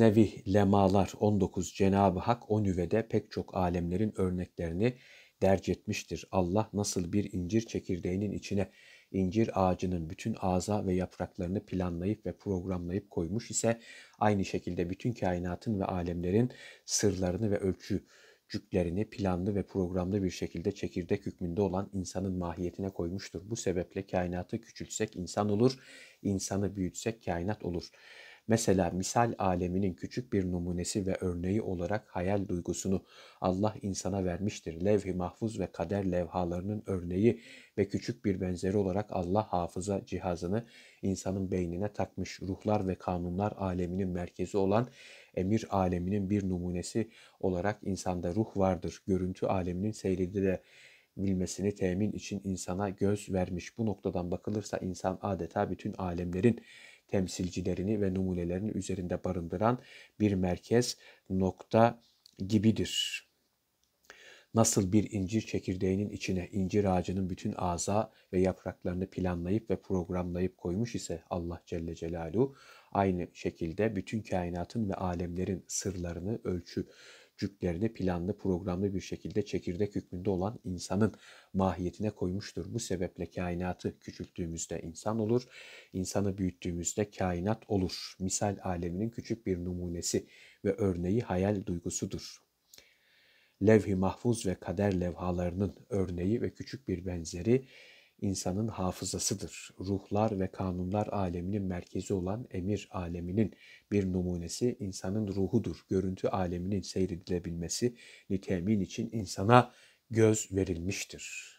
Nevi lemalar 19 Cenab-ı Hak o nüvede pek çok alemlerin örneklerini derc etmiştir. Allah nasıl bir incir çekirdeğinin içine incir ağacının bütün ağza ve yapraklarını planlayıp ve programlayıp koymuş ise aynı şekilde bütün kainatın ve alemlerin sırlarını ve ölçü cüklerini planlı ve programlı bir şekilde çekirdek hükmünde olan insanın mahiyetine koymuştur. Bu sebeple kainatı küçültsek insan olur, insanı büyütsek kainat olur.'' Mesela misal aleminin küçük bir numunesi ve örneği olarak hayal duygusunu Allah insana vermiştir. Levh-i mahfuz ve kader levhalarının örneği ve küçük bir benzeri olarak Allah hafıza cihazını insanın beynine takmış. Ruhlar ve kanunlar aleminin merkezi olan emir aleminin bir numunesi olarak insanda ruh vardır. Görüntü aleminin seyredilebilmesi bilmesini temin için insana göz vermiş. Bu noktadan bakılırsa insan adeta bütün alemlerin temsilcilerini ve numunelerini üzerinde barındıran bir merkez nokta gibidir. Nasıl bir incir çekirdeğinin içine incir ağacının bütün ağza ve yapraklarını planlayıp ve programlayıp koymuş ise Allah Celle Celaluhu aynı şekilde bütün kainatın ve alemlerin sırlarını ölçü cüplerini planlı, programlı bir şekilde çekirdek hükmünde olan insanın mahiyetine koymuştur. Bu sebeple kainatı küçülttüğümüzde insan olur, insanı büyüttüğümüzde kainat olur. Misal aleminin küçük bir numunesi ve örneği hayal duygusudur. Levh-i mahfuz ve kader levhalarının örneği ve küçük bir benzeri insanın hafızasıdır. Ruhlar ve kanunlar aleminin merkezi olan emir aleminin bir numunesi insanın ruhudur. Görüntü aleminin seyredilebilmesi nitemin için insana göz verilmiştir.